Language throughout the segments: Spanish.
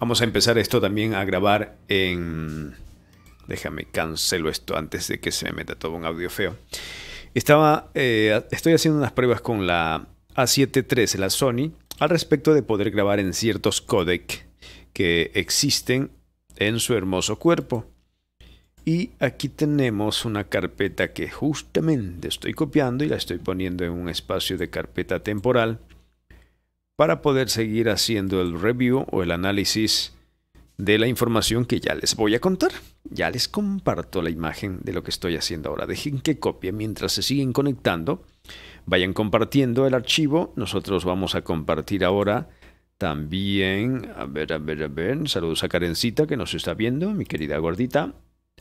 vamos a empezar esto también a grabar en... Déjame, cancelo esto antes de que se me meta todo un audio feo. Estaba, eh, estoy haciendo unas pruebas con la A7 III, la Sony, al respecto de poder grabar en ciertos codec que existen en su hermoso cuerpo. Y aquí tenemos una carpeta que justamente estoy copiando y la estoy poniendo en un espacio de carpeta temporal para poder seguir haciendo el review o el análisis de la información que ya les voy a contar. Ya les comparto la imagen de lo que estoy haciendo ahora. Dejen que copien mientras se siguen conectando. Vayan compartiendo el archivo. Nosotros vamos a compartir ahora también. A ver, a ver, a ver. Saludos a Karencita que nos está viendo, mi querida gordita.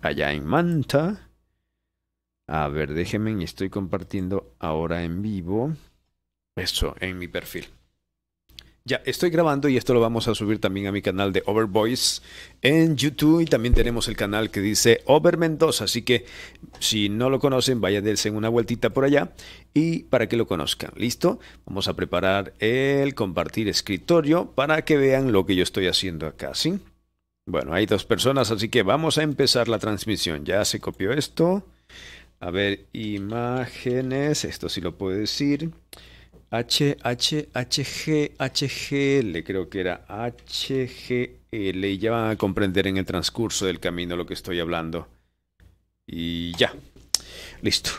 Allá en Manta. A ver, déjenme, estoy compartiendo ahora en vivo. Eso, en mi perfil. Ya, estoy grabando y esto lo vamos a subir también a mi canal de Overboys en YouTube y también tenemos el canal que dice Over Mendoza, así que si no lo conocen, vayan dense una vueltita por allá y para que lo conozcan. ¿Listo? Vamos a preparar el compartir escritorio para que vean lo que yo estoy haciendo acá, ¿sí? Bueno, hay dos personas, así que vamos a empezar la transmisión. Ya se copió esto. A ver, imágenes, esto sí lo puedo decir. H, H, G, L, creo que era L y ya van a comprender en el transcurso del camino lo que estoy hablando. Y ya, listo.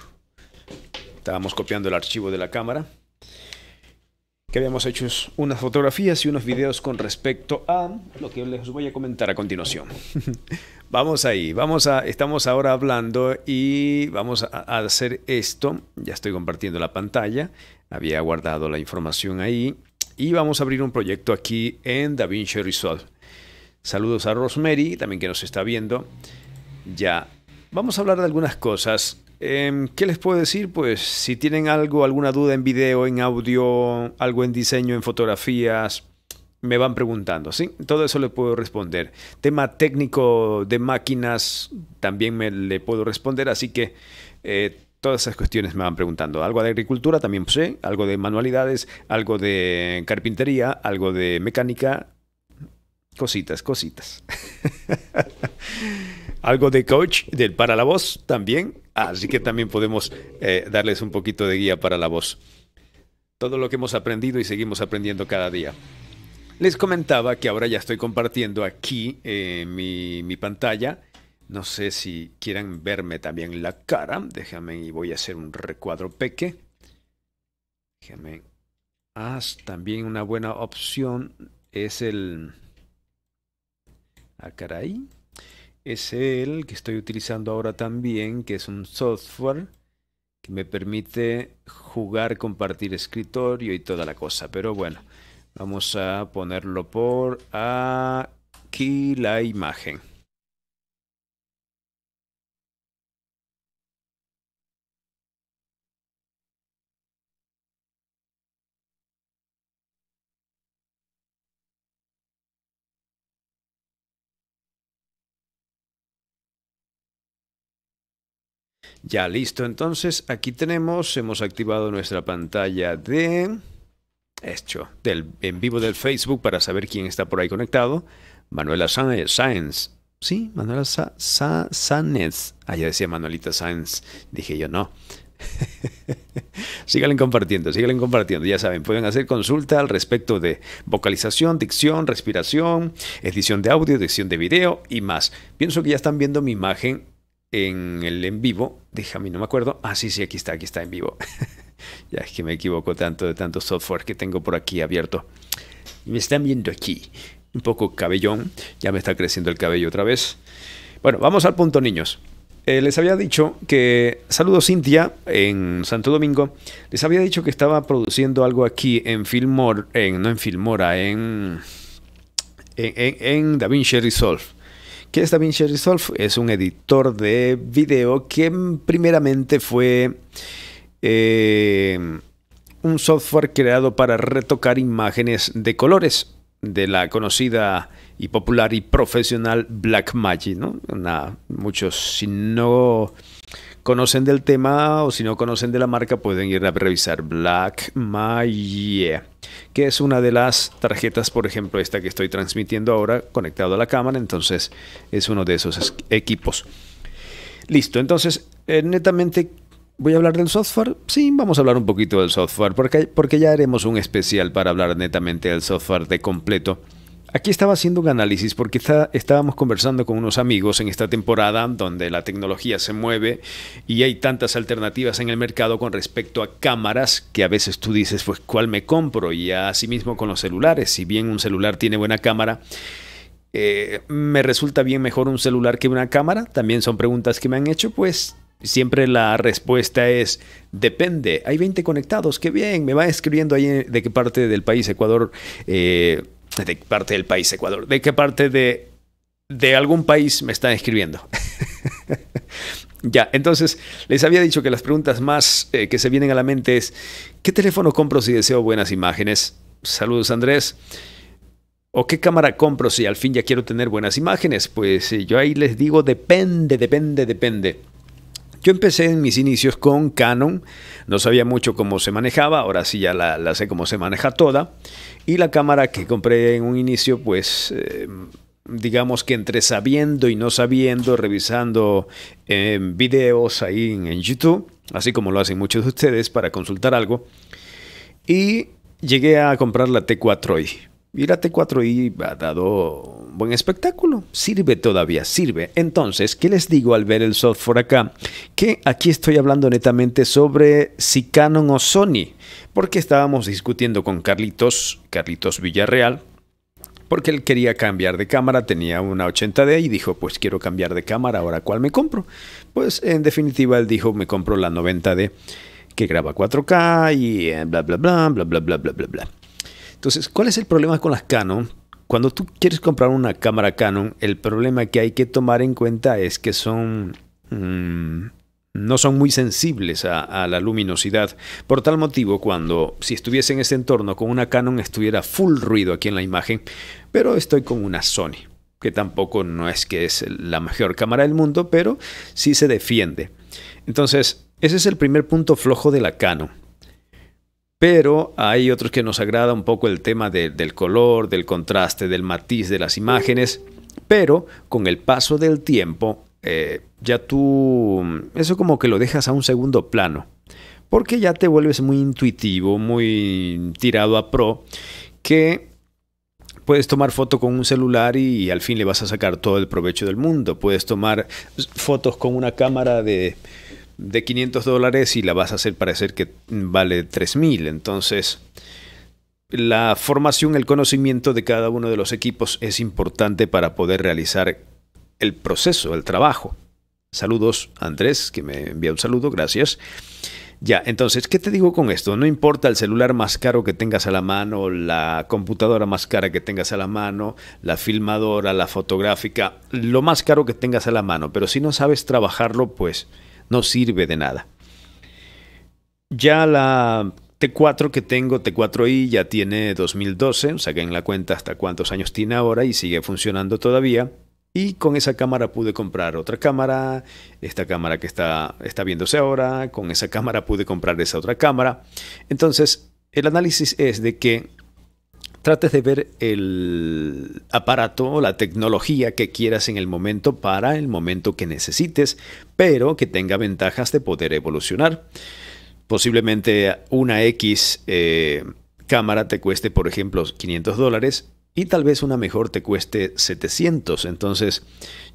Estábamos copiando el archivo de la cámara, que habíamos hecho unas fotografías y unos videos con respecto a lo que les voy a comentar a continuación. vamos ahí, vamos a, estamos ahora hablando y vamos a hacer esto, ya estoy compartiendo la pantalla, había guardado la información ahí. Y vamos a abrir un proyecto aquí en DaVinci Resolve. Saludos a Rosemary, también que nos está viendo. Ya, vamos a hablar de algunas cosas. Em, ¿Qué les puedo decir? Pues si tienen algo, alguna duda en video, en audio, algo en diseño, en fotografías, me van preguntando, ¿sí? Todo eso le puedo responder. Tema técnico de máquinas, también me le puedo responder, así que eh, todas esas cuestiones me van preguntando. Algo de agricultura también sé, algo de manualidades, algo de carpintería, algo de mecánica, cositas, cositas. algo de coach del para la voz también, así que también podemos eh, darles un poquito de guía para la voz. Todo lo que hemos aprendido y seguimos aprendiendo cada día. Les comentaba que ahora ya estoy compartiendo aquí eh, mi, mi pantalla no sé si quieran verme también la cara. Déjame y voy a hacer un recuadro peque. Déjame. Ah, también una buena opción es el... Ah, caray. Es el que estoy utilizando ahora también, que es un software que me permite jugar, compartir escritorio y toda la cosa. Pero bueno, vamos a ponerlo por aquí la imagen. Ya listo, entonces aquí tenemos, hemos activado nuestra pantalla de hecho del en vivo del Facebook para saber quién está por ahí conectado. Manuela Sáenz. Sí, Manuela Sáenz. Ah, ya decía Manuelita Sáenz. Dije yo, no. síganle compartiendo, síganle compartiendo. Ya saben, pueden hacer consulta al respecto de vocalización, dicción, respiración, edición de audio, edición de video y más. Pienso que ya están viendo mi imagen en el en vivo, déjame, no me acuerdo. Ah, sí, sí, aquí está, aquí está en vivo. ya es que me equivoco tanto de tanto software que tengo por aquí abierto. Me están viendo aquí. Un poco cabellón. Ya me está creciendo el cabello otra vez. Bueno, vamos al punto, niños. Eh, les había dicho que, saludo Cintia en Santo Domingo, les había dicho que estaba produciendo algo aquí en Filmora, en, no en Filmora, en, en, en DaVinci Resolve. ¿Qué es DaVinci Resolve. Es un editor de video que primeramente fue eh, un software creado para retocar imágenes de colores de la conocida y popular y profesional Blackmagic, ¿no? muchos, si no conocen del tema o si no conocen de la marca, pueden ir a revisar Blackmagic que es una de las tarjetas, por ejemplo, esta que estoy transmitiendo ahora conectado a la cámara, entonces es uno de esos equipos. Listo, entonces, eh, netamente, ¿voy a hablar del software? Sí, vamos a hablar un poquito del software, porque, porque ya haremos un especial para hablar netamente del software de completo. Aquí estaba haciendo un análisis porque estábamos conversando con unos amigos en esta temporada donde la tecnología se mueve y hay tantas alternativas en el mercado con respecto a cámaras que a veces tú dices, pues, ¿cuál me compro? Y así mismo con los celulares. Si bien un celular tiene buena cámara, eh, ¿me resulta bien mejor un celular que una cámara? También son preguntas que me han hecho, pues Siempre la respuesta es depende. Hay 20 conectados, qué bien. Me va escribiendo ahí de qué parte del país, Ecuador, eh, de parte del país Ecuador, de qué parte de, de algún país me están escribiendo. ya, entonces les había dicho que las preguntas más eh, que se vienen a la mente es, ¿qué teléfono compro si deseo buenas imágenes? Saludos Andrés. ¿O qué cámara compro si al fin ya quiero tener buenas imágenes? Pues eh, yo ahí les digo, depende, depende, depende. Yo empecé en mis inicios con Canon, no sabía mucho cómo se manejaba, ahora sí ya la, sé cómo se maneja toda. Y la cámara que compré en un inicio, pues eh, digamos que entre sabiendo y no sabiendo, revisando em, videos ahí en, en YouTube, así como lo hacen muchos de ustedes para consultar algo. Y llegué a comprar la T4i. Y la T4i ha dado buen espectáculo. Sirve todavía, sirve. Entonces, ¿qué les digo al ver el software acá? Que aquí estoy hablando netamente sobre si Canon o Sony, porque estábamos discutiendo con Carlitos, Carlitos Villarreal, porque él quería cambiar de cámara, tenía una 80D y dijo, pues quiero cambiar de cámara, ahora cuál me compro. Pues en definitiva él dijo, me compro la 90D que graba 4K y eh, bla, bla, bla, bla, bla, bla, bla, bla, bla. Entonces, ¿cuál es el problema con las Canon? Cuando tú quieres comprar una cámara Canon, el problema que hay que tomar en cuenta es que son... Mm, no son muy sensibles a, la luminosidad. Por tal motivo, cuando si estuviese en ese entorno con una Canon estuviera full ruido aquí en la imagen, pero estoy con una Sony, que tampoco no es que es la mejor cámara del mundo, pero sí se defiende. Entonces, ese es el primer punto flojo de la Canon pero hay otros que nos agrada un poco el tema del color, del contraste, del matiz de las imágenes, pero con el paso del tiempo eh, ya tú eso como que lo dejas a un segundo plano, porque ya te vuelves muy intuitivo, muy tirado a pro, que puedes tomar foto con un celular y, al fin le vas a sacar todo el provecho del mundo. Puedes tomar fotos con una cámara de de 500 dólares y la vas a hacer parecer que vale 3000. Entonces, la formación, el conocimiento de cada uno de los equipos es importante para poder realizar el proceso, el trabajo. Saludos, Andrés, que me envía un saludo, gracias. Ya, entonces, ¿qué te digo con esto? No importa el celular más caro que tengas a la mano, la computadora más cara que tengas a la mano, la filmadora, la fotográfica, lo más caro que tengas a la mano, pero si no sabes trabajarlo, pues no sirve de nada. Ya la T4 que tengo, T4i, ya tiene 2012, o saqué en la cuenta hasta cuántos años tiene ahora y sigue funcionando todavía. Y con esa cámara pude comprar otra cámara, esta cámara que está, está viéndose ahora, con esa cámara pude comprar esa otra cámara. Entonces, el análisis es de que trates de ver el aparato o la tecnología que quieras en el momento para el momento que necesites, pero que tenga ventajas de poder evolucionar. Posiblemente una X eh, cámara te cueste, por ejemplo, 500 dólares y tal vez una mejor te cueste 700. Entonces,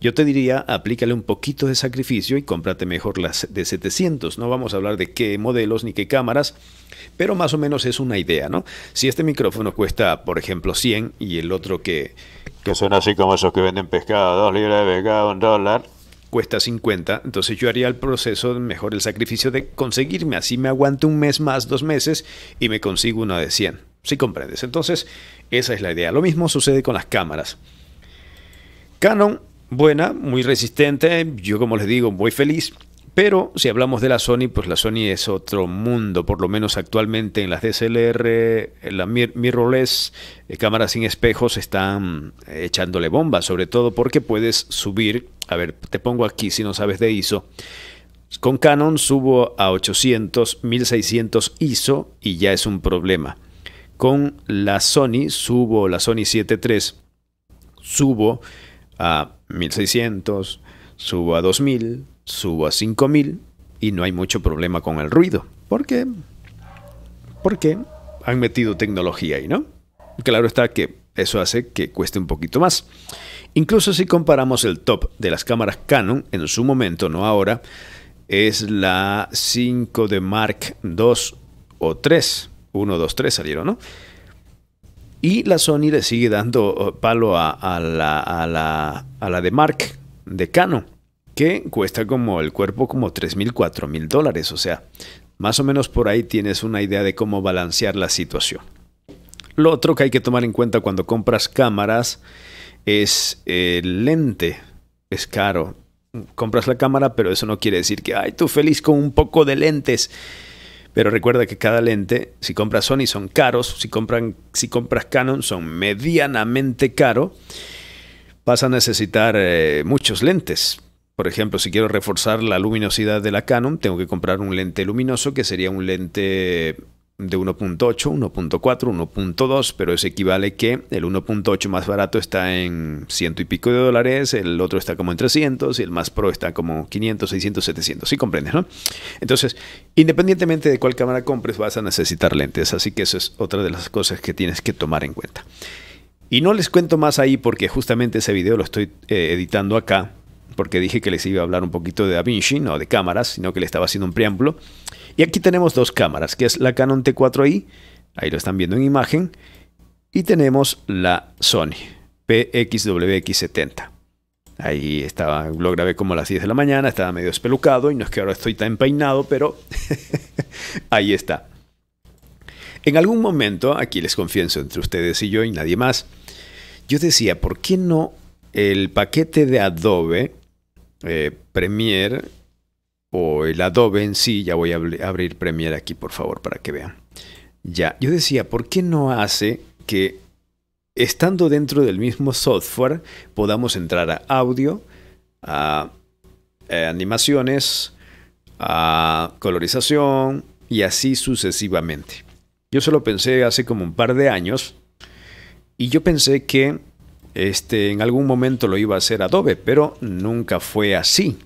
yo te diría, aplícale un poquito de sacrificio y cómprate mejor las de 700. No vamos a hablar de qué modelos ni qué cámaras, pero más o menos es una idea, ¿no? Si este micrófono cuesta, por ejemplo, 100 y el otro que... Que son así como esos que venden pescado, dos libras de pescado, un dólar cuesta 50, entonces yo haría el proceso, mejor el sacrificio de conseguirme, así me aguanto un mes más, dos meses y me consigo una de 100. Si ¿Sí comprendes? Entonces, esa es la idea. Lo mismo sucede con las cámaras. Canon, buena, muy resistente, yo como les digo, muy feliz, pero si hablamos de la Sony, pues la Sony es otro mundo, por lo menos actualmente en las DSLR, en las mirrorless, eh, cámaras sin espejos, están eh, echándole bombas, sobre todo porque puedes subir, a ver, te pongo aquí si no sabes de ISO, con Canon subo a 800, 1600 ISO y ya es un problema con la Sony, subo la Sony 7.3, subo a 1600, subo a 2000, subo a 5000 y no hay mucho problema con el ruido. ¿Por qué? Porque han metido tecnología ahí, ¿no? Claro está que eso hace que cueste un poquito más. Incluso si comparamos el top de las cámaras Canon en su momento, no ahora, es la 5 de Mark II o 3. 1, 2, 3 salieron, ¿no? Y la Sony le sigue dando oh, palo a, la, de Mark, de Cano, que cuesta como el cuerpo como 3.000, mil, mil dólares. O sea, más o menos por ahí tienes una idea de cómo balancear la situación. Lo otro que hay que tomar en cuenta cuando compras cámaras es eh, el lente. Es caro. Compras la cámara, pero eso no quiere decir que, ay, tú feliz con un poco de lentes. Pero recuerda que cada lente, si compras Sony son caros, si, si compras Canon son medianamente caros, Vas a necesitar eh, muchos lentes. Por ejemplo, si quiero reforzar la luminosidad de la Canon, tengo que comprar un lente luminoso que sería un lente de 1.8, 1.4, 1.2, pero eso equivale que el 1.8 más barato está en ciento y pico de dólares, el otro está como en 300 y el más pro está como 500, 600, 700. si comprendes, no? Entonces, independientemente de cuál cámara compres, vas a necesitar lentes. Así que eso es otra de las cosas que tienes que tomar en cuenta. Y no les cuento más ahí porque justamente ese video lo estoy eh, editando acá, porque dije que les iba a hablar un poquito de DaVinci, o de cámaras, sino que le estaba haciendo un preámbulo. Y aquí tenemos dos cámaras, que es la Canon T4i, ahí lo están viendo en imagen, y tenemos la Sony PXWX70. Ahí estaba, lo grabé como a las 10 de la mañana, estaba medio espelucado y no es que ahora estoy tan peinado, pero ahí está. En algún momento, aquí les confieso entre ustedes y yo y nadie más, yo decía, ¿por qué no el paquete de Adobe eh, Premiere o el Adobe en sí, ya voy a abrir Premiere aquí por favor para que vean. Ya, yo decía, ¿por qué no hace que estando dentro del mismo software podamos entrar a audio, a, eh, animaciones, a colorización y así sucesivamente? Yo solo pensé hace como un par de años y yo pensé que este, en algún momento lo iba a hacer Adobe, pero nunca fue así.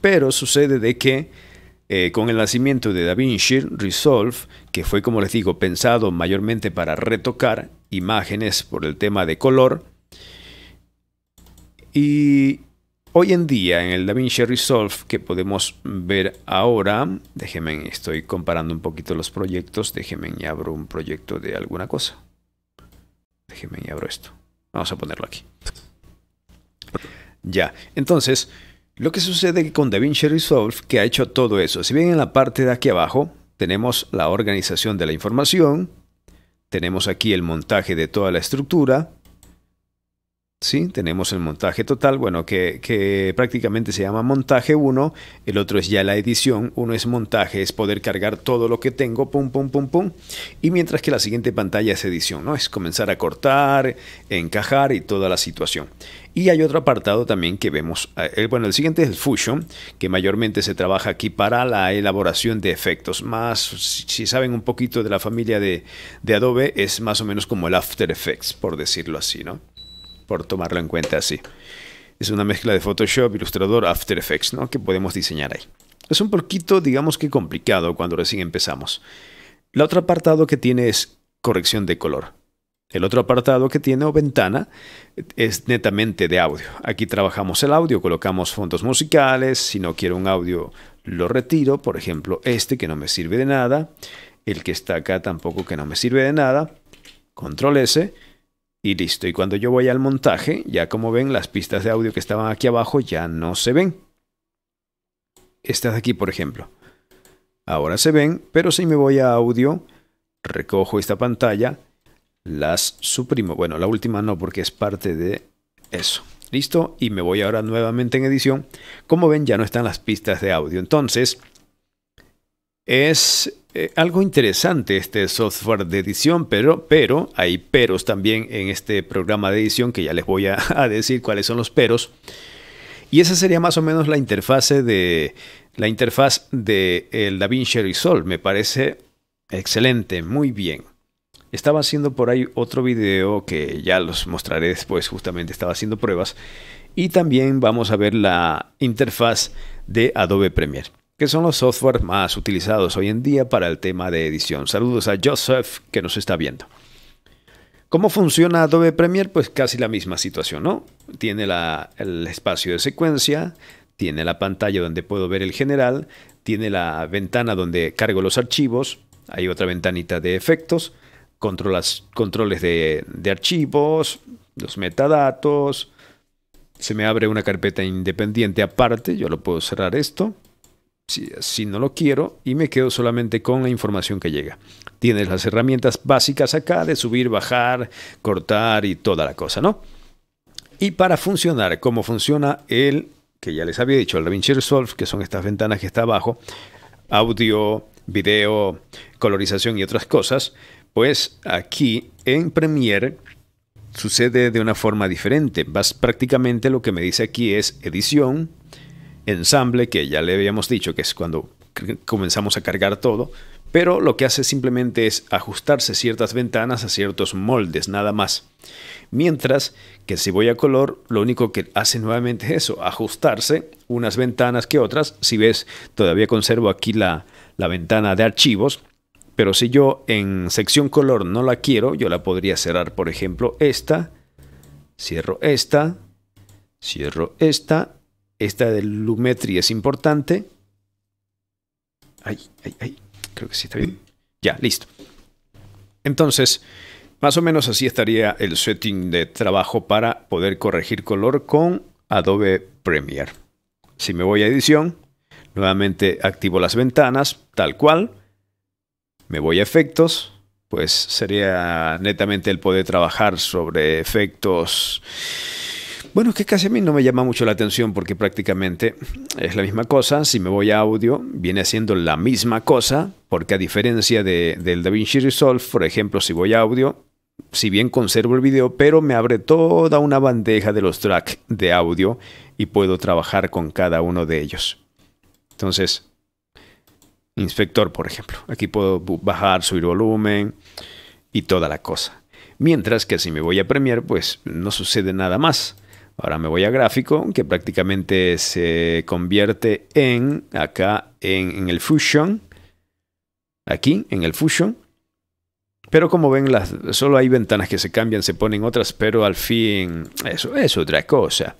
Pero sucede de que eh, con el nacimiento de DaVinci Resolve, que fue como les digo pensado mayormente para retocar imágenes por el tema de color, y hoy en día en el DaVinci Resolve que podemos ver ahora, déjenme, estoy comparando un poquito los proyectos, déjenme y abro un proyecto de alguna cosa. Déjenme y abro esto. Vamos a ponerlo aquí. Ya, entonces lo que sucede con DaVinci Resolve que ha hecho todo eso, si bien en la parte de aquí abajo tenemos la organización de la información, tenemos aquí el montaje de toda la estructura, ¿sí? tenemos el montaje total, bueno, que, prácticamente se llama montaje 1, el otro es ya la edición, uno es montaje, es poder cargar todo lo que tengo, pum, pum, pum, pum, y mientras que la siguiente pantalla es edición, ¿no? es comenzar a cortar, encajar y toda la situación. Y hay otro apartado también que vemos, eh, bueno, el siguiente es el Fusion, que mayormente se trabaja aquí para la elaboración de efectos. Más, si saben un poquito de la familia de, Adobe, es más o menos como el After Effects, por decirlo así, ¿no? Por tomarlo en cuenta así. Es una mezcla de Photoshop, Illustrator, After Effects, ¿no? Que podemos diseñar ahí. Es un poquito, digamos que complicado cuando recién empezamos. El otro apartado que tiene es corrección de color. El otro apartado que tiene o ventana es netamente de audio. Aquí trabajamos el audio, colocamos fondos musicales, si no quiero un audio lo retiro, por ejemplo este que no me sirve de nada, el que está acá tampoco que no me sirve de nada, control S y listo. Y cuando yo voy al montaje, ya como ven las pistas de audio que estaban aquí abajo ya no se ven. Estas de aquí por ejemplo. Ahora se ven, pero si me voy a audio, recojo esta pantalla, las suprimo. Bueno, la última no, porque es parte de eso. Listo, y me voy ahora nuevamente en edición. Como ven, ya no están las pistas de audio. Entonces, es eh, algo interesante este software de edición, pero, pero hay peros también en este programa de edición que ya les voy a, decir cuáles son los peros. Y esa sería más o menos la interfase de la interfaz de el DaVinci Resolve. Me parece excelente, muy bien. Estaba haciendo por ahí otro video que ya los mostraré después, justamente estaba haciendo pruebas. Y también vamos a ver la interfaz de Adobe Premiere, que son los software más utilizados hoy en día para el tema de edición. Saludos a Joseph que nos está viendo. ¿Cómo funciona Adobe Premiere? Pues casi la misma situación, ¿no? Tiene el espacio de secuencia, tiene la pantalla donde puedo ver el general, tiene la ventana donde cargo los archivos, hay otra ventanita de efectos, controlas, controles de, archivos, los metadatos. Se me abre una carpeta independiente aparte, yo lo puedo cerrar esto. Si, si, no lo quiero y me quedo solamente con la información que llega. Tienes las herramientas básicas acá de subir, bajar, cortar y toda la cosa, ¿no? Y para funcionar, como funciona el, que ya les había dicho, el DaVinci Resolve, que son estas ventanas que está abajo, audio, video, colorización y otras cosas, pues aquí en Premiere sucede de una forma diferente. Vas prácticamente lo que me dice aquí es edición, ensamble, que ya le habíamos dicho que es cuando comenzamos a cargar todo, pero lo que hace simplemente es ajustarse ciertas ventanas a ciertos moldes, nada más. Mientras que si voy a color, lo único que hace nuevamente es eso, ajustarse unas ventanas que otras. Si ves, todavía conservo aquí la, la ventana de archivos, pero si yo en sección color no la quiero, yo la podría cerrar, por ejemplo, esta. Cierro esta. Cierro esta. Esta de Lumetri es importante. Ay, ay, ay. Creo que sí está bien. Ya, listo. Entonces, más o menos así estaría el setting de trabajo para poder corregir color con Adobe Premiere. Si me voy a edición, nuevamente activo las ventanas, tal cual me voy a efectos, pues sería netamente el poder trabajar sobre efectos. Bueno, es que casi a mí no me llama mucho la atención porque prácticamente es la misma cosa. Si me voy a audio, viene haciendo la misma cosa, porque a diferencia de, del DaVinci Resolve, por ejemplo, si voy a audio, si bien conservo el video, pero me abre toda una bandeja de los tracks de audio y puedo trabajar con cada uno de ellos. Entonces, inspector, por ejemplo. Aquí puedo bajar, subir volumen y toda la cosa. Mientras que si me voy a Premiere, pues no sucede nada más. Ahora me voy a gráfico, que prácticamente se convierte en, acá, en, el Fusion. Aquí, en el Fusion. Pero como ven, solo hay ventanas que se cambian, se ponen otras, pero al fin eso es otra cosa.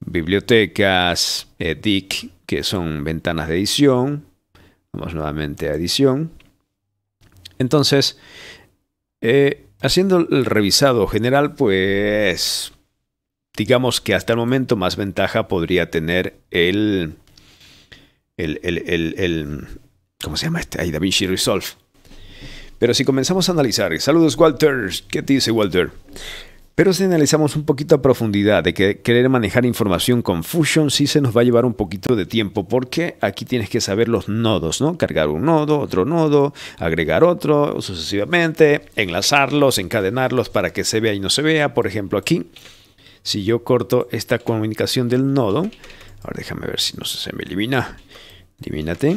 Bibliotecas, eh, DIC, que son ventanas de edición, nuevamente a edición. Entonces, eh, haciendo el revisado general, pues digamos que hasta el momento más ventaja podría tener el, el, el, el, ¿cómo se llama este? Ahí, DaVinci Resolve. Pero si comenzamos a analizar, saludos Walter, ¿qué dice Walter? Pero si analizamos un poquito a profundidad de que querer manejar información con Fusion sí se nos va a llevar un poquito de tiempo porque aquí tienes que saber los nodos, ¿no? Cargar un nodo, otro nodo, agregar otro sucesivamente, enlazarlos, encadenarlos para que se vea y no se vea. Por ejemplo, aquí, si yo corto esta comunicación del nodo, ahora déjame ver si no se me elimina. Elimínate.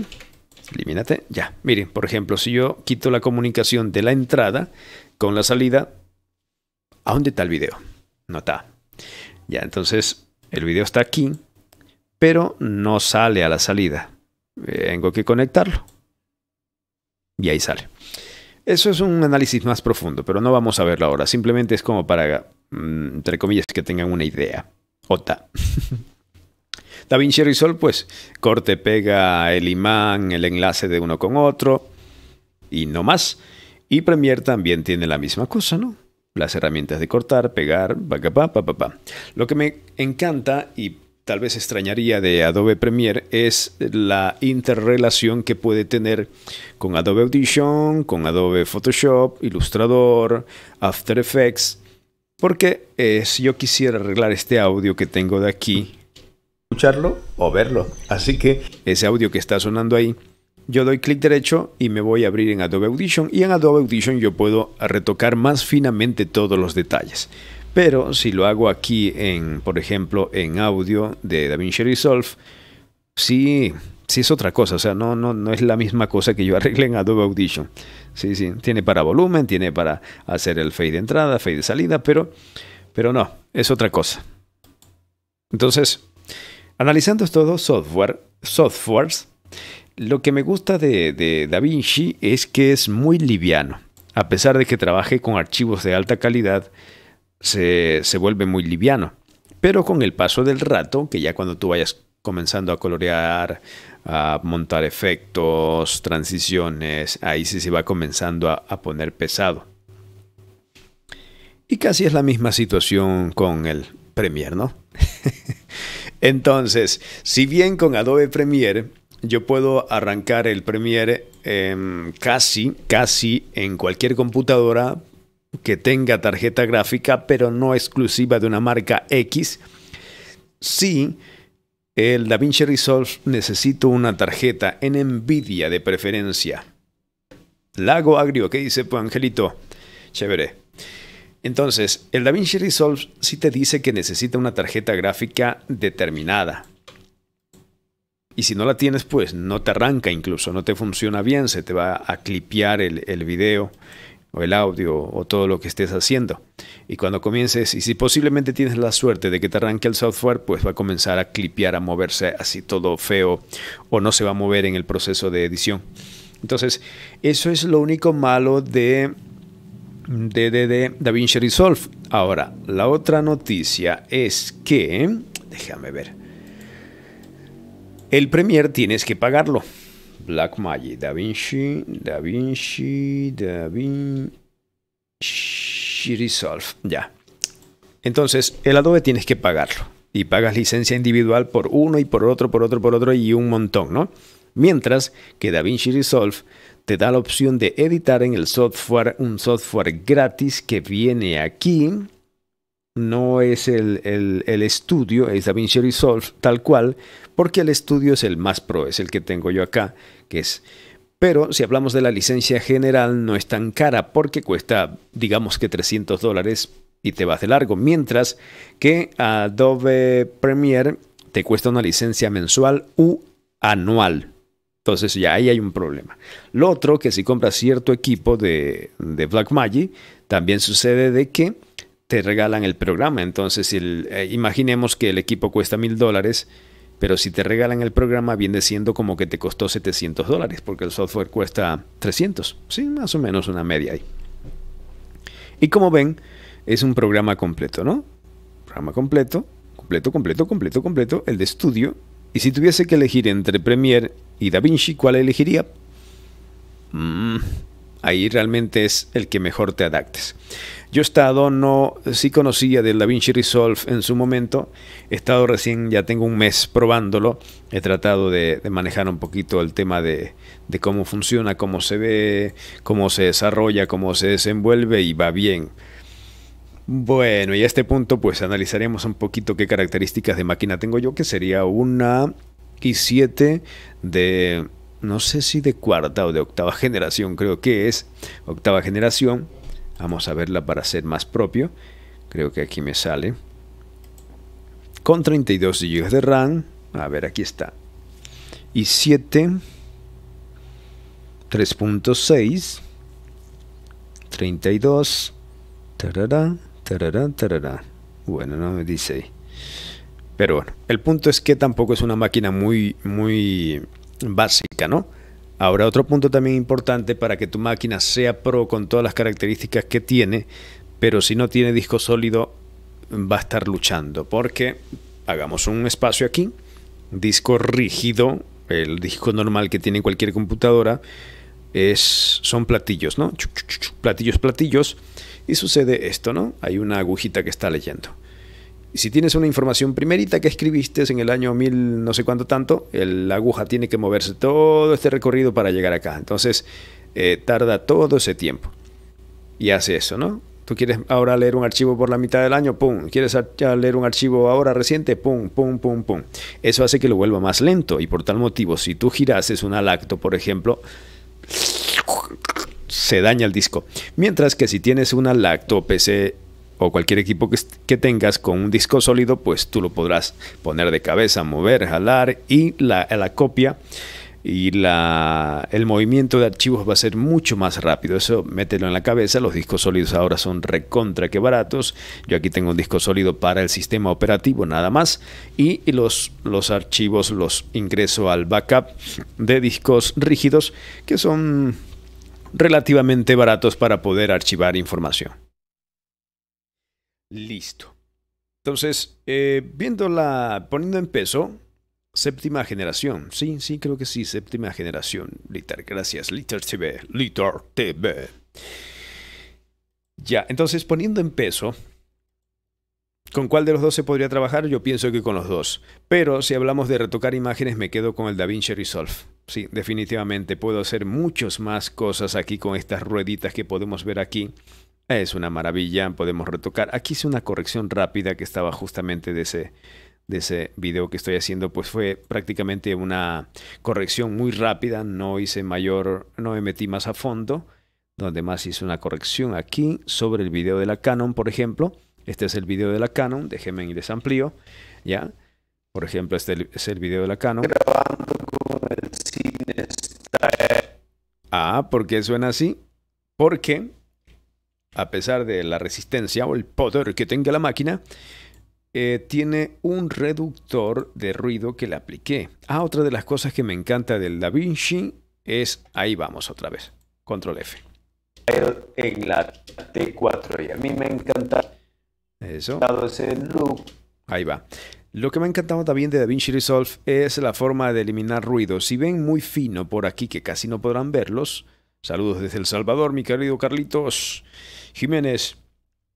Elimínate, ya. Miren, por ejemplo, si yo quito la comunicación de la entrada con la salida, ¿a dónde está el video? No está. Ya, entonces el video está aquí, pero no sale a la salida. Tengo que conectarlo. Y ahí sale. Eso es un análisis más profundo, pero no vamos a verlo ahora. Simplemente es como para, mm, entre comillas, que tengan una idea. OTA. DaVinci Resolve, pues, corte, pega el imán, el enlace de uno con otro y no más. Y Premiere también tiene la misma cosa, ¿no? las herramientas de cortar, pegar, pa, pa, pa, Lo que me encanta y tal vez extrañaría de Adobe Premiere es la interrelación que puede tener con Adobe Audition, con Adobe Photoshop, Illustrator, After Effects, porque eh, si yo quisiera arreglar este audio que tengo de aquí, escucharlo o verlo. Así que ese audio que está sonando ahí, yo doy clic derecho y me voy a abrir en Adobe Audition y en Adobe Audition yo puedo retocar más finamente todos los detalles. Pero si lo hago aquí en, por ejemplo, en audio de DaVinci Resolve, sí, sí es otra cosa, o sea, no, no, no es la misma cosa que yo arregle en Adobe Audition. Sí, sí, tiene para volumen, tiene para hacer el fade de entrada, fade de salida, pero, pero no, es otra cosa. Entonces, analizando esto, software, softwares, lo que me gusta de, de Da Vinci es que es muy liviano. A pesar de que trabaje con archivos de alta calidad, se, se vuelve muy liviano. Pero con el paso del rato, que ya cuando tú vayas comenzando a colorear, a montar efectos, transiciones, ahí sí se va comenzando a, poner pesado. Y casi es la misma situación con el Premiere, ¿no? Entonces, si bien con Adobe Premiere yo puedo arrancar el Premiere em, casi, casi en cualquier computadora que tenga tarjeta gráfica, pero no exclusiva de una marca X. Sí, el DaVinci Resolve necesito una tarjeta en Nvidia de preferencia. Lago Agrio, ¿qué dice pues, Angelito? Chévere. Entonces, el DaVinci Resolve sí te dice que necesita una tarjeta gráfica determinada. Y si no la tienes, pues no te arranca incluso, no te funciona bien, se te va a clipear el, el video o el audio o todo lo que estés haciendo. Y cuando comiences, y si posiblemente tienes la suerte de que te arranque el software, pues va a comenzar a clipear, a moverse así todo feo o no se va a mover en el proceso de edición. Entonces, eso es lo único malo de, de, de, de DaVinci Resolve. Ahora, la otra noticia es que, déjame ver, el Premier tienes que pagarlo. Black Magic, Da Vinci, Da Resolve. Ya. Entonces, el Adobe tienes que pagarlo. Y pagas licencia individual por uno y por otro, por otro, por otro y un montón, ¿no? Mientras que DaVinci Resolve te da la opción de editar en el software, un software gratis que viene aquí no es el, estudio, es DaVinci Resolve tal cual, porque el estudio es el más pro, es el que tengo yo acá, que es... Pero si hablamos de la licencia general, no es tan cara porque cuesta, digamos que 300 dólares y te vas de largo. Mientras que Adobe Premiere te cuesta una licencia mensual u anual. Entonces ya ahí hay un problema. Lo otro, que si compras cierto equipo de, de Blackmagic, también sucede de que te regalan el programa. Entonces, eh, imaginemos que el equipo cuesta mil dólares, pero si te regalan el programa, viene siendo como que te costó 700 dólares, porque el software cuesta 300. Sí, más o menos una media ahí. Y como ven, es un programa completo, ¿no? Programa completo, completo, completo, completo, completo, el de estudio. Y si tuviese que elegir entre Premiere y DaVinci, ¿cuál elegiría? Mmm ahí realmente es el que mejor te adaptes. Yo he estado, no, sí conocía del DaVinci Resolve en su momento, he estado recién, ya tengo un mes probándolo, he tratado de, manejar un poquito el tema de, cómo funciona, cómo se ve, cómo se desarrolla, cómo se desenvuelve y va bien. Bueno, y a este punto pues analizaremos un poquito qué características de máquina tengo yo, que sería una i7 de no sé si de cuarta o de octava generación, creo que es octava generación. Vamos a verla para ser más propio. Creo que aquí me sale. Con 32 GB de RAM. A ver, aquí está. Y 7. 3.6. 32. Tarará, tarará, tarará. Bueno, no me dice. Pero bueno, el punto es que tampoco es una máquina muy, muy básica, ¿no? Ahora, otro punto también importante para que tu máquina sea pro con todas las características que tiene, pero si no tiene disco sólido, va a estar luchando, porque hagamos un espacio aquí, disco rígido, el disco normal que tiene cualquier computadora, es, son platillos, ¿no? Platillos, platillos, y sucede esto, ¿no? Hay una agujita que está leyendo si tienes una información primerita que escribiste en el año mil no sé cuánto tanto, el, la aguja tiene que moverse todo este recorrido para llegar acá. Entonces, eh, tarda todo ese tiempo. Y hace eso, ¿no? Tú quieres ahora leer un archivo por la mitad del año, pum. Quieres leer un archivo ahora reciente, pum, pum, pum, pum. Eso hace que lo vuelva más lento. Y por tal motivo, si tú es una lacto, por ejemplo, se daña el disco. Mientras que si tienes una lacto PC o cualquier equipo que, tengas con un disco sólido, pues tú lo podrás poner de cabeza, mover, jalar y la, copia y el movimiento de archivos va a ser mucho más rápido. Eso mételo en la cabeza. Los discos sólidos ahora son recontra que baratos. Yo aquí tengo un disco sólido para el sistema operativo nada más. Y los, los archivos los ingreso al backup de discos rígidos que son relativamente baratos para poder archivar información. Listo. Entonces, eh, viendo la, poniendo en peso, séptima generación. Sí, sí, creo que sí, séptima generación. Liter, gracias. Liter TV, Liter TV. Ya, entonces poniendo en peso, ¿con cuál de los dos se podría trabajar? Yo pienso que con los dos. Pero si hablamos de retocar imágenes, me quedo con el DaVinci Resolve. Sí, definitivamente puedo hacer muchas más cosas aquí con estas rueditas que podemos ver aquí es una maravilla, podemos retocar. Aquí hice una corrección rápida que estaba justamente de ese, de ese video que estoy haciendo, pues fue prácticamente una corrección muy rápida, no hice mayor, no me metí más a fondo, donde más hice una corrección aquí sobre el video de la Canon, por ejemplo. Este es el video de la Canon, déjenme y desamplio. ¿ya? Por ejemplo, este es el video de la Canon. Grabando el Ah, ¿por qué suena así? Porque a pesar de la resistencia o el poder que tenga la máquina, eh, tiene un reductor de ruido que le apliqué. Ah, otra de las cosas que me encanta del DaVinci es, ahí vamos otra vez, control F. En la T4 y a mí me encanta eso. Ahí va. Lo que me ha encantado también de DaVinci Resolve es la forma de eliminar ruido. Si ven muy fino por aquí, que casi no podrán verlos, Saludos desde El Salvador, mi querido Carlitos Jiménez.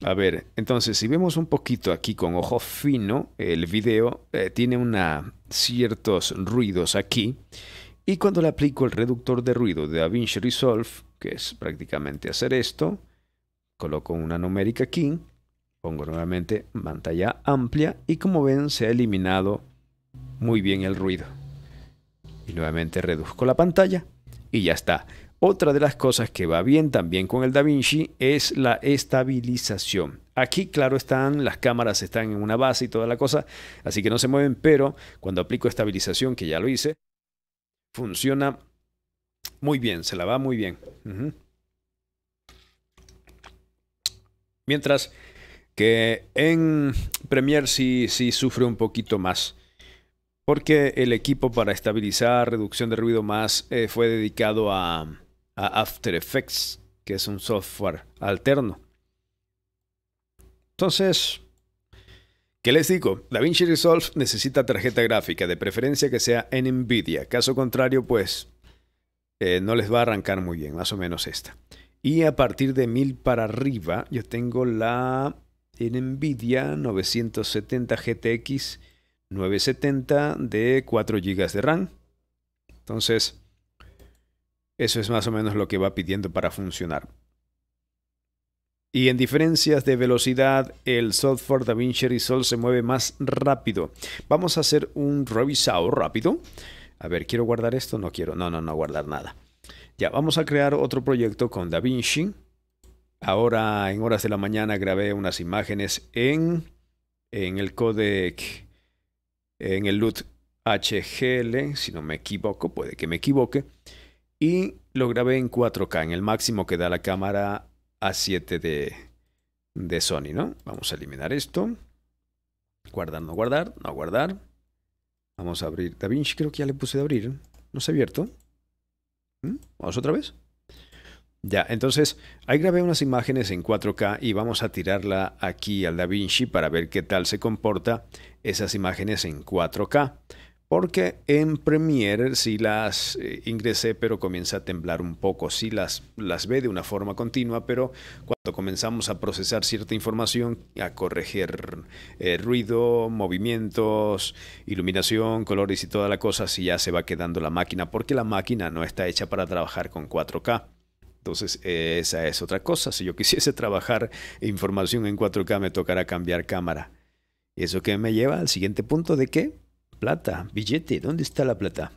A ver, entonces, si vemos un poquito aquí con ojo fino, el video eh, tiene una, ciertos ruidos aquí. Y cuando le aplico el reductor de ruido de DaVinci Resolve, que es prácticamente hacer esto, coloco una numérica aquí, pongo nuevamente pantalla amplia y como ven se ha eliminado muy bien el ruido. Y nuevamente reduzco la pantalla y ya está. Otra de las cosas que va bien también con el DaVinci es la estabilización. Aquí, claro, están las cámaras, están en una base y toda la cosa, así que no se mueven, pero cuando aplico estabilización, que ya lo hice, funciona muy bien, se la va muy bien. Mientras que en Premiere sí, sufre un poquito más porque el equipo para estabilizar reducción de ruido más eh, fue dedicado a, a After Effects, que es un software alterno. Entonces, ¿Qué les digo? DaVinci Resolve necesita tarjeta gráfica, de preferencia que sea en Nvidia. Caso contrario, pues eh, no les va a arrancar muy bien, más o menos esta. Y a partir de 1000 para arriba, yo tengo la en Nvidia 970 GTX 970 de 4 GB de RAM. Entonces, eso es más o menos lo que va pidiendo para funcionar. Y en diferencias de velocidad, el Software DaVinci Resolve se mueve más rápido. Vamos a hacer un revisado rápido. A ver, ¿quiero guardar esto? No quiero. No, no, no guardar nada. Ya, vamos a crear otro proyecto con DaVinci. Ahora, en horas de la mañana, grabé unas imágenes en, en el codec, en el LUT HGL, si no me equivoco, puede que me equivoque. Y lo grabé en 4K, en el máximo que da la cámara A7 de, de Sony, ¿no? Vamos a eliminar esto. Guardar, no guardar, no guardar. Vamos a abrir Da Vinci. creo que ya le puse de abrir. No se ha abierto. ¿Mm? Vamos otra vez. Ya, entonces ahí grabé unas imágenes en 4K y vamos a tirarla aquí al Da Vinci para ver qué tal se comporta esas imágenes en 4K. Porque en Premiere sí las eh, ingresé, pero comienza a temblar un poco. Si las, las ve de una forma continua, pero cuando comenzamos a procesar cierta información, a corregir eh, ruido, movimientos, iluminación, colores y toda la cosa, si ya se va quedando la máquina, porque la máquina no está hecha para trabajar con 4K. Entonces, esa es otra cosa. Si yo quisiese trabajar información en 4K, me tocará cambiar cámara. eso que me lleva al siguiente punto de que Plata, billete, ¿dónde está la plata?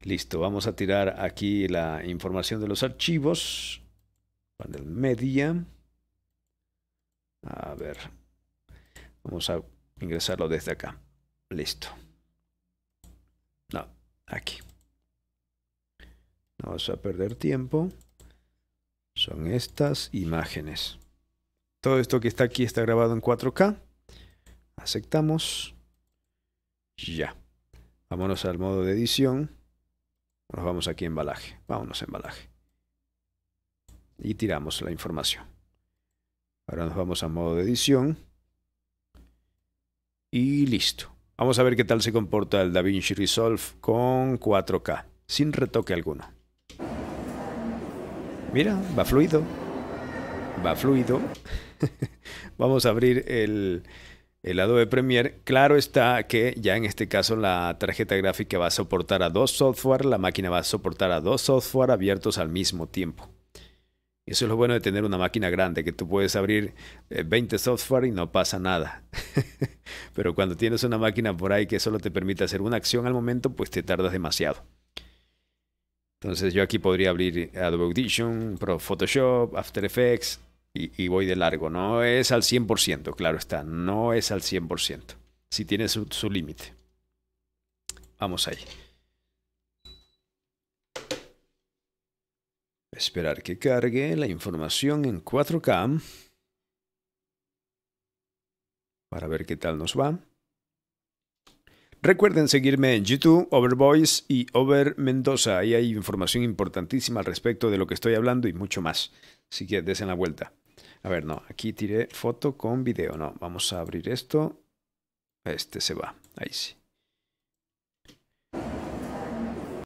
Listo, vamos a tirar aquí la información de los archivos. Panel media. A ver. Vamos a ingresarlo desde acá. Listo. No, aquí. No vamos a perder tiempo. Son estas imágenes. Todo esto que está aquí está grabado en 4K. Aceptamos. Ya. Vámonos al modo de edición. Nos vamos aquí a embalaje. Vámonos a embalaje. Y tiramos la información. Ahora nos vamos a modo de edición. Y listo. Vamos a ver qué tal se comporta el DaVinci Resolve con 4K, sin retoque alguno. Mira, va fluido. Va fluido. vamos a abrir el, el lado de Premiere, claro está que ya en este caso la tarjeta gráfica va a soportar a dos software, la máquina va a soportar a dos software abiertos al mismo tiempo. Eso es lo bueno de tener una máquina grande, que tú puedes abrir 20 eh, software y no pasa nada. Pero cuando tienes una máquina por ahí que solo te permite hacer una acción al momento, pues te tardas demasiado. Entonces yo aquí podría abrir Adobe Audition, Pro Photoshop, After Effects, y, voy de largo. No es al 100%, claro está, no es al 100%. Si tiene su, límite. Vamos ahí. Esperar que cargue la información en 4K para ver qué tal nos va. Recuerden seguirme en YouTube, Overboys y Over Mendoza. Ahí hay información importantísima al respecto de lo que estoy hablando y mucho más. Así que desen la vuelta. A ver, no, aquí tiré foto con video, no. Vamos a abrir esto. Este se va, ahí sí.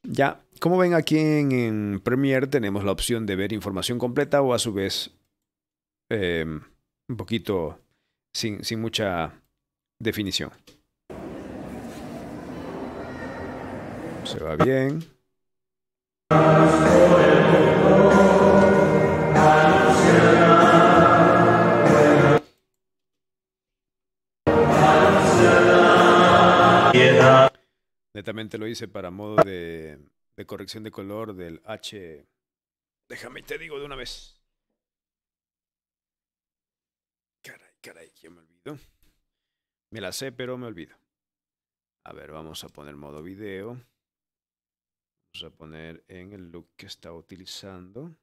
Ya, como ven aquí en, Premiere tenemos la opción de ver información completa o a su vez em, un poquito sin, sin mucha definición. Se va bien. lo hice para modo de, de corrección de color del H. Déjame te digo de una vez. Caray, caray, ya me olvido. Me la sé, pero me olvido. A ver, vamos a poner modo video. Vamos a poner en el look que estaba utilizando.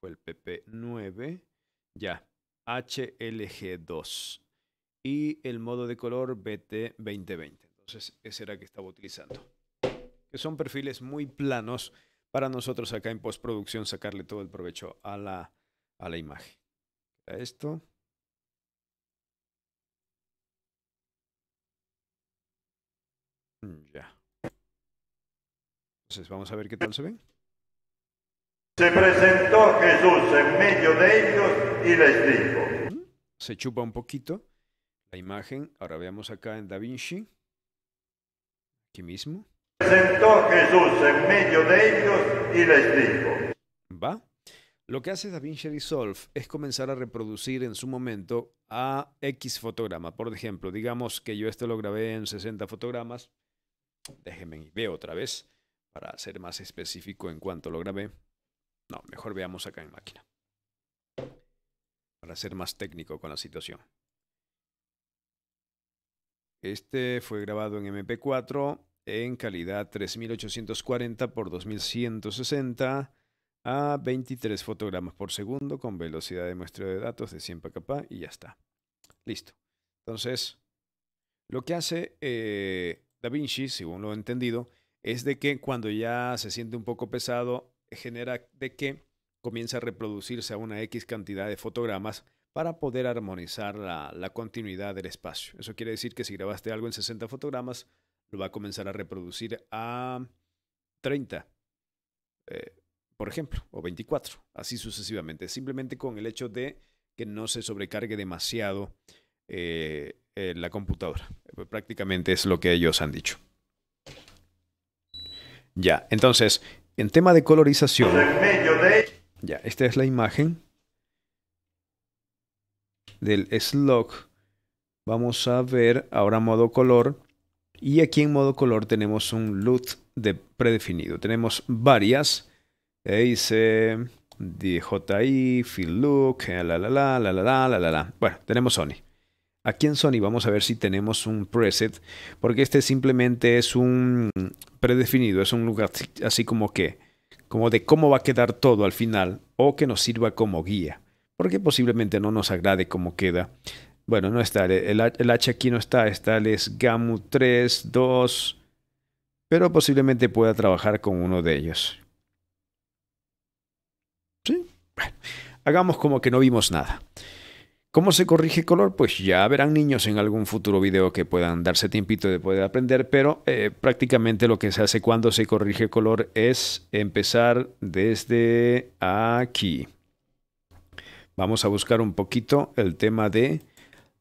Fue el PP9. Ya, HLG2. Y el modo de color BT2020. Entonces, ese era que estaba utilizando. Que son perfiles muy planos para nosotros acá en postproducción sacarle todo el provecho a la, imagen. esto. Mm, ya. Entonces vamos a ver qué tal se ven. Se presentó Jesús en medio de ellos y les dijo. Mm, se chupa un poquito la imagen. Ahora veamos acá en DaVinci. Aquí mismo. Jesús en medio de ellos y Va. Lo que hace DaVinci Resolve es comenzar a reproducir en su momento a X fotograma. Por ejemplo, digamos que yo esto lo grabé en 60 fotogramas. Déjenme veo otra vez para ser más específico en cuanto lo grabé. No, mejor veamos acá en máquina. Para ser más técnico con la situación. Este fue grabado en MP4 en calidad 3840 por 2160 a 23 fotogramas por segundo con velocidad de muestreo de datos de 100 pkp y ya está. Listo. Entonces, lo que hace eh, Da Vinci, según lo he entendido, es de que cuando ya se siente un poco pesado, genera de que comienza a reproducirse a una X cantidad de fotogramas para poder armonizar la, continuidad del espacio. Eso quiere decir que si grabaste algo en 60 fotogramas, lo va a comenzar a reproducir a 30, eh, por ejemplo, o 24, así sucesivamente, simplemente con el hecho de que no se sobrecargue demasiado eh, eh, la computadora. Prácticamente es lo que ellos han dicho. Ya, entonces, en tema de colorización, ya, esta es la imagen del SLOG vamos a ver ahora modo color. Y aquí en modo color tenemos un loot de predefinido. Tenemos varias. dice DJI, Phil Look, eh, la la la la la la la la. Bueno, tenemos Sony. Aquí en Sony vamos a ver si tenemos un preset, porque este simplemente es un predefinido, es un lugar así como que, como de cómo va a quedar todo al final, o que nos sirva como guía porque posiblemente no nos agrade como queda. Bueno, no está, el, H aquí no está, está el es Gamu 3, 2, pero posiblemente pueda trabajar con uno de ellos. Sí, hagamos como que no vimos nada. ¿Cómo se corrige color? Pues ya verán niños en algún futuro video que puedan darse tiempito de poder aprender, pero eh, prácticamente lo que se hace cuando se corrige color es empezar desde aquí. Vamos a buscar un poquito el tema de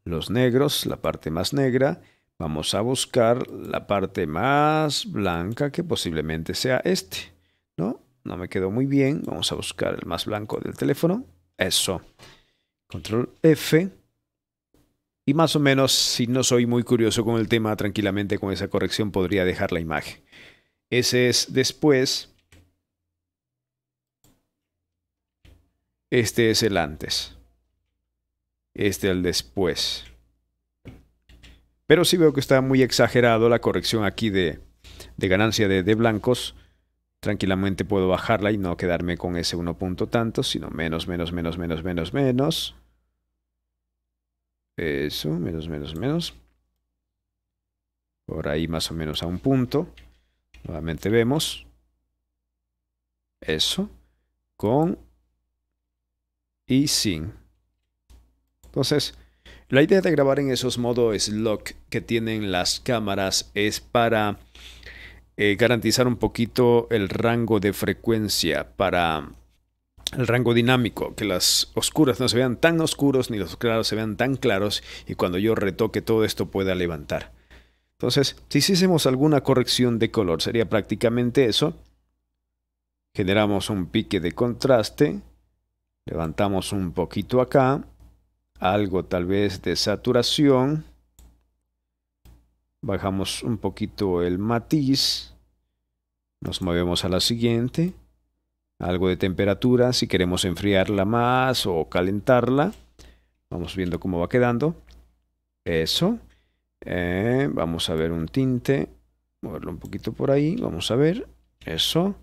los negros, la parte más negra. Vamos a buscar la parte más blanca que posiblemente sea este. ¿No? No me quedó muy bien. Vamos a buscar el más blanco del teléfono. Eso. Control F. Y más o menos, si no soy muy curioso con el tema, tranquilamente con esa corrección podría dejar la imagen. Ese es después Este es el antes. Este el después. Pero sí veo que está muy exagerado la corrección aquí de, ganancia de, blancos. Tranquilamente puedo bajarla y no quedarme con ese uno punto tanto, sino menos, menos, menos, menos, menos, menos. Eso, menos, menos, menos. Por ahí más o menos a un punto. Nuevamente vemos. Eso. Con y sin. Entonces, la idea de grabar en esos modos lock que tienen las cámaras es para eh, garantizar un poquito el rango de frecuencia para el rango dinámico, que las oscuras no se vean tan oscuros ni los claros se vean tan claros y cuando yo retoque todo esto pueda levantar. Entonces, si hiciésemos alguna corrección de color, sería prácticamente eso. Generamos un pique de contraste Levantamos un poquito acá, algo tal vez de saturación. Bajamos un poquito el matiz. Nos movemos a la siguiente. Algo de temperatura, si queremos enfriarla más o calentarla. Vamos viendo cómo va quedando. Eso. Eh, vamos a ver un tinte. Moverlo un poquito por ahí. Vamos a ver. Eso.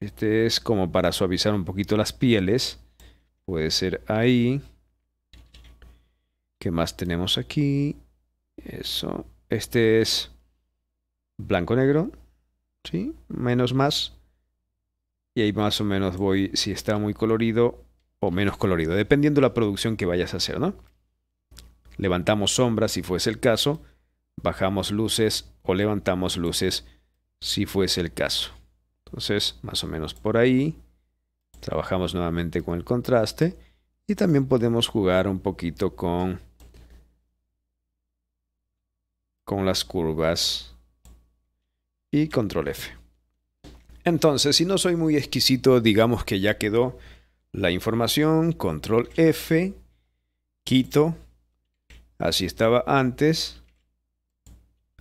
Este es como para suavizar un poquito las pieles. Puede ser ahí. ¿Qué más tenemos aquí? Eso. Este es blanco-negro. ¿Sí? Menos más. Y ahí más o menos voy si está muy colorido o menos colorido, dependiendo la producción que vayas a hacer, Levantamos sombras si fuese el caso, bajamos luces o levantamos luces si fuese el caso. Entonces, más o menos por ahí, trabajamos nuevamente con el contraste y también podemos jugar un poquito con, con las curvas y control F. Entonces, si no soy muy exquisito, digamos que ya quedó la información, control F, quito, así estaba antes,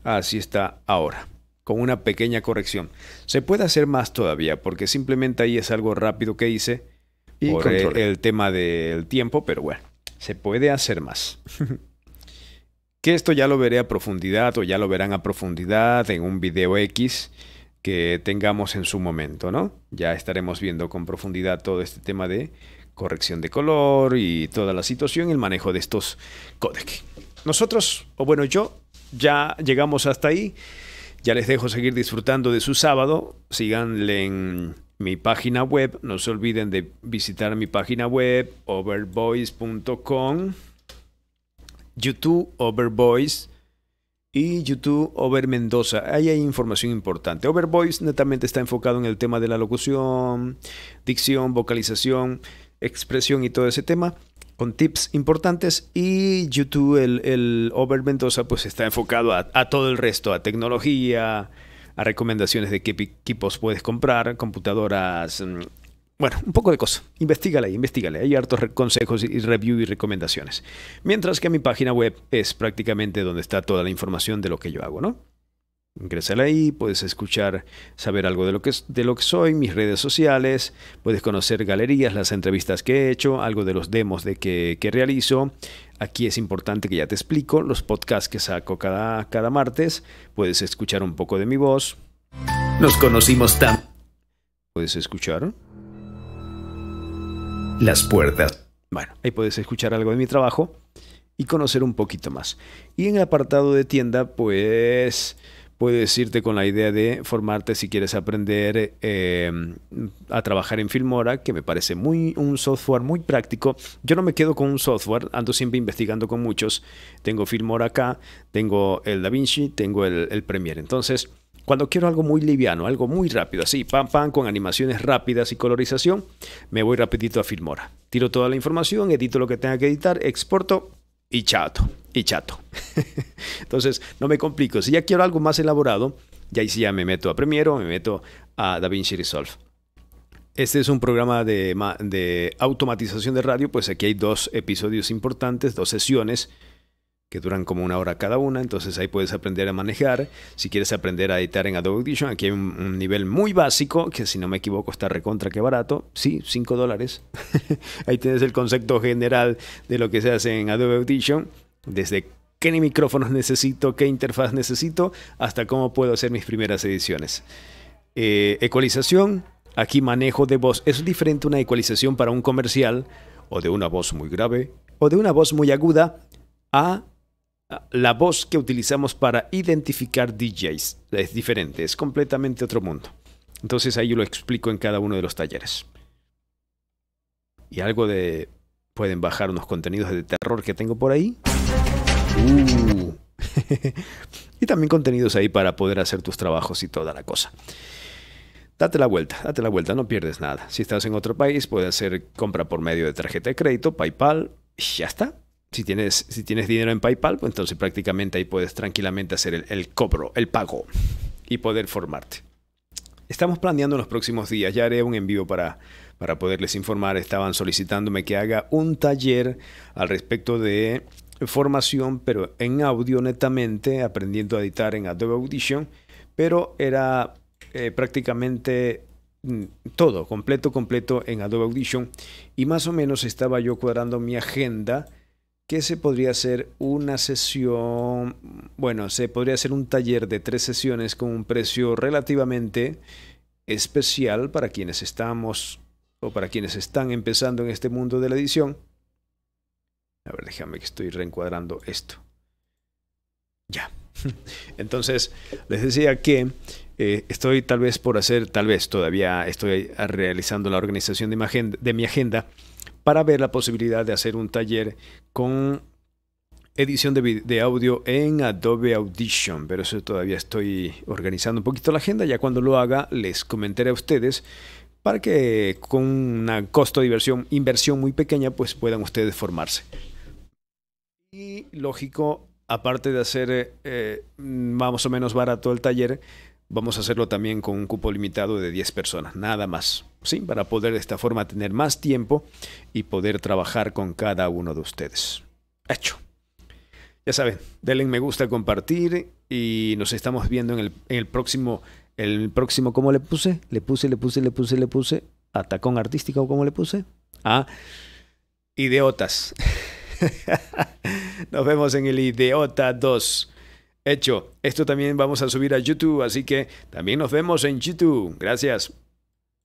así está ahora con una pequeña corrección. Se puede hacer más todavía, porque simplemente ahí es algo rápido que hice y el, tema del tiempo, pero bueno, se puede hacer más. que esto ya lo veré a profundidad o ya lo verán a profundidad en un video X que tengamos en su momento, ¿no? Ya estaremos viendo con profundidad todo este tema de corrección de color y toda la situación, el manejo de estos codecs. Nosotros, o bueno, yo, ya llegamos hasta ahí. Ya les dejo seguir disfrutando de su sábado. Síganle en mi página web. No se olviden de visitar mi página web, overvoice.com, YouTube Overboys y YouTube Over Mendoza. Ahí hay información importante. Overboys netamente está enfocado en el tema de la locución, dicción, vocalización, expresión y todo ese tema con tips importantes y YouTube, el, el Over Mendoza, pues está enfocado a, todo el resto, a tecnología, a recomendaciones de qué equipos puedes comprar, computadoras, mm, bueno, un poco de cosas. Investígale investigale. Hay hartos consejos y review y recomendaciones. Mientras que mi página web es prácticamente donde está toda la información de lo que yo hago, ¿no? Ingresar ahí, puedes escuchar, saber algo de lo, que, de lo que soy, mis redes sociales, puedes conocer galerías, las entrevistas que he hecho, algo de los demos de que, realizo. Aquí es importante que ya te explico los podcasts que saco cada, cada martes, puedes escuchar un poco de mi voz. Nos conocimos tan... ¿Puedes escuchar? Las puertas. Bueno, ahí puedes escuchar algo de mi trabajo y conocer un poquito más. Y en el apartado de tienda, pues puedes irte con la idea de formarte si quieres aprender eh, a trabajar en Filmora, que me parece muy un software muy práctico. Yo no me quedo con un software, ando siempre investigando con muchos. Tengo Filmora acá, tengo el DaVinci, tengo el, el Premiere. Entonces, cuando quiero algo muy liviano, algo muy rápido, así, pam, pam, con animaciones rápidas y colorización, me voy rapidito a Filmora. Tiro toda la información, edito lo que tenga que editar, exporto y chato, y chato. Entonces, no me complico. Si ya quiero algo más elaborado, ya ahí sí ya me meto a Premiere o me meto a DaVinci Resolve. Este es un programa de, de, automatización de radio, pues aquí hay dos episodios importantes, dos sesiones que duran como una hora cada una, entonces ahí puedes aprender a manejar. Si quieres aprender a editar en Adobe Audition, aquí hay un, nivel muy básico, que si no me equivoco está recontra que barato, sí, 5 dólares. ahí tienes el concepto general de lo que se hace en Adobe Audition, desde qué micrófonos necesito, qué interfaz necesito, hasta cómo puedo hacer mis primeras ediciones. Eh, ecualización, aquí manejo de voz, es diferente una ecualización para un comercial, o de una voz muy grave, o de una voz muy aguda, a la voz que utilizamos para identificar DJs es diferente, es completamente otro mundo. Entonces ahí yo lo explico en cada uno de los talleres. Y algo de... Pueden bajar unos contenidos de terror que tengo por ahí. Uh. y también contenidos ahí para poder hacer tus trabajos y toda la cosa. Date la vuelta, date la vuelta, no pierdes nada. Si estás en otro país, puedes hacer compra por medio de tarjeta de crédito, PayPal, y ya está. Si tienes, si tienes dinero en PayPal, pues entonces prácticamente ahí puedes tranquilamente hacer el, cobro, el pago y poder formarte. Estamos planeando en los próximos días, ya haré un envío para, para poderles informar. Estaban solicitándome que haga un taller al respecto de formación, pero en audio netamente, aprendiendo a editar en Adobe Audition, pero era eh, prácticamente mm, todo, completo, completo en Adobe Audition. Y más o menos estaba yo cuadrando mi agenda que se podría hacer una sesión, bueno, se podría hacer un taller de tres sesiones con un precio relativamente especial para quienes estamos o para quienes están empezando en este mundo de la edición. A ver, déjame que estoy reencuadrando esto. Ya. Entonces, les decía que eh, estoy tal vez por hacer, tal vez todavía estoy realizando la organización de mi agenda para ver la posibilidad de hacer un taller con edición de, audio en Adobe Audition, pero eso todavía estoy organizando un poquito la agenda, ya cuando lo haga les comentaré a ustedes para que con una costo de inversión, muy pequeña pues puedan ustedes formarse. Y lógico, aparte de hacer vamos eh, eh, más o menos barato el taller, Vamos a hacerlo también con un cupo limitado de 10 personas, nada más, ¿sí? Para poder de esta forma tener más tiempo y poder trabajar con cada uno de ustedes. Hecho. Ya saben, denle me gusta, compartir y nos estamos viendo en el, el próximo, el próximo, ¿cómo le puse? Le puse, le puse, le puse, le puse, atacón artístico, ¿cómo le puse? Ah, idiotas. Nos vemos en el Idiota 2. Hecho, esto también vamos a subir a YouTube, así que también nos vemos en YouTube. Gracias.